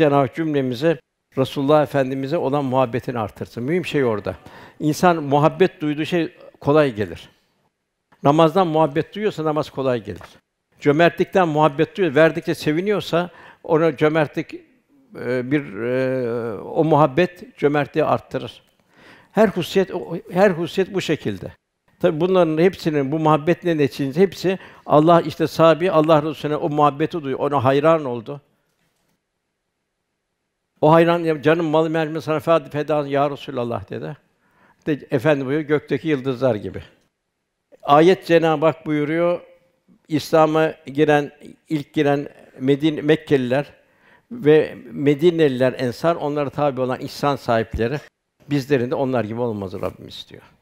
Cenab-ı Hak cümlemize Resulullah Efendimize olan muhabbetini artırsın. Mühim şey orada. İnsan muhabbet duyduğu şey kolay gelir. Namazdan muhabbet duyuyorsa namaz kolay gelir. Cömertlikten muhabbet duyuyor, verdikçe seviniyorsa ona cömertlik e, bir e, o muhabbet cömertliği arttırır. Her hususiyet her hususiyet bu şekilde. Tabi bunların hepsinin bu muhabbetle neticesi hepsi Allah işte sabi Allah Resulüne o muhabbeti duyuyor. Ona hayran oldu. O hayran ya canım malı mermi sana feda feda ya Resulallah dedi. De efendim buyuruyor gökteki yıldızlar gibi. Ayet Cenab-ı Hak buyuruyor İslam'a giren ilk giren Medin Mekkeliler ve Medineliler Ensar onlara tabi olan ihsan sahipleri bizlerin de onlar gibi olmamızı Rabbim istiyor.